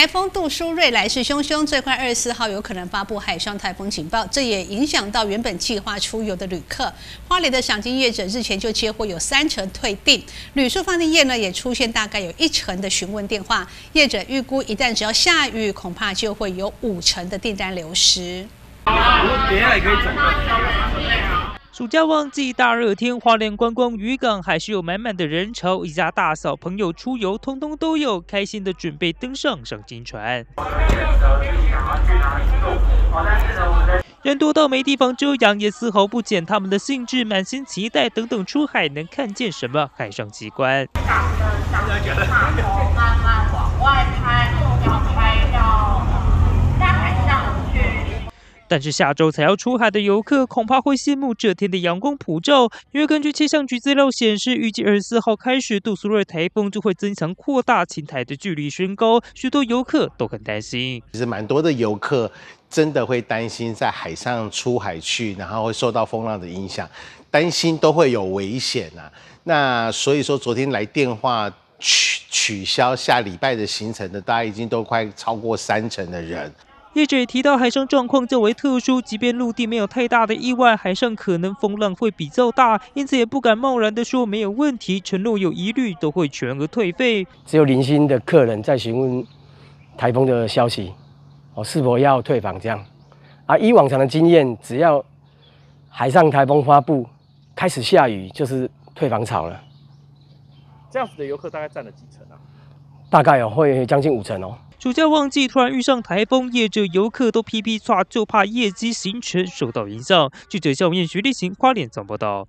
台风杜苏芮来势汹汹，最快二十四号有可能发布海上台风警报，这也影响到原本计划出游的旅客。花莲的赏金业者日前就接获有三成退订，旅宿饭店业呢也出现大概有一成的询问电话，业者预估一旦只要下雨，恐怕就会有五成的订单流失。暑假旺季，大热天，花莲观光渔港还是有满满的人潮，一家大小朋友出游，通通都有，开心的准备登上赏金船。人多到没地方遮阳，也丝毫不减他们的兴致，满心期待，等等出海能看见什么海上奇观。但是下周才要出海的游客恐怕会羡慕这天的阳光普照，因为根据气象局资料显示，预计二十四号开始，杜苏芮台风就会增强扩大，琴台的距离升高，许多游客都很担心。其实蛮多的游客真的会担心在海上出海去，然后会受到风浪的影响，担心都会有危险啊。那所以说，昨天来电话取取消下礼拜的行程的，大家已经都快超过三成的人。业者也提到，海上状况较为特殊，即便陆地没有太大的意外，海上可能风浪会比较大，因此也不敢贸然的说没有问题，承诺有疑虑都会全额退费。只有零星的客人在询问台风的消息，哦，是否要退房这样？啊，以往常的经验，只要海上台风发布，开始下雨就是退房潮了。这样子的游客大概占了几成啊？大概哦，会将近五成哦。暑假旺季突然遇上台风，业者游客都噼噼叉，就怕业绩行程受到影响。记者夏文燕、徐立行跨年长报道。